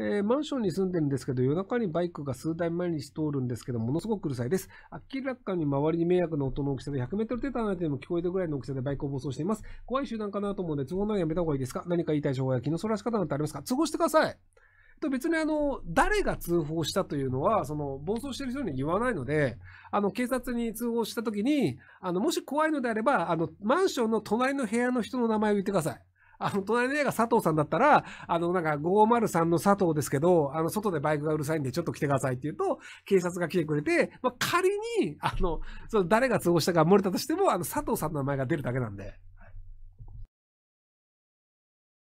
えー、マンションに住んでるんですけど、夜中にバイクが数台毎日通るんですけど、ものすごくうるさいです。明らかに周りに迷惑の音の大きさで、100メートル程度離れても聞こえるぐらいの大きさでバイクを暴走しています。怖い集団かなと思うので、都合のやめた方がいいですか何か言いたい情報や気のそらし方なんてありますか都合してくださいと別にあの、誰が通報したというのは、その、暴走してる人に言わないので、あの、警察に通報した時に、あの、もし怖いのであれば、あの、マンションの隣の部屋の人の名前を言ってください。あの、隣の家が佐藤さんだったら、あの、なんか503の佐藤ですけど、あの、外でバイクがうるさいんでちょっと来てくださいって言うと、警察が来てくれて、まあ、仮に、あの、その誰が通報したか漏れたとしても、あの、佐藤さんの名前が出るだけなんで。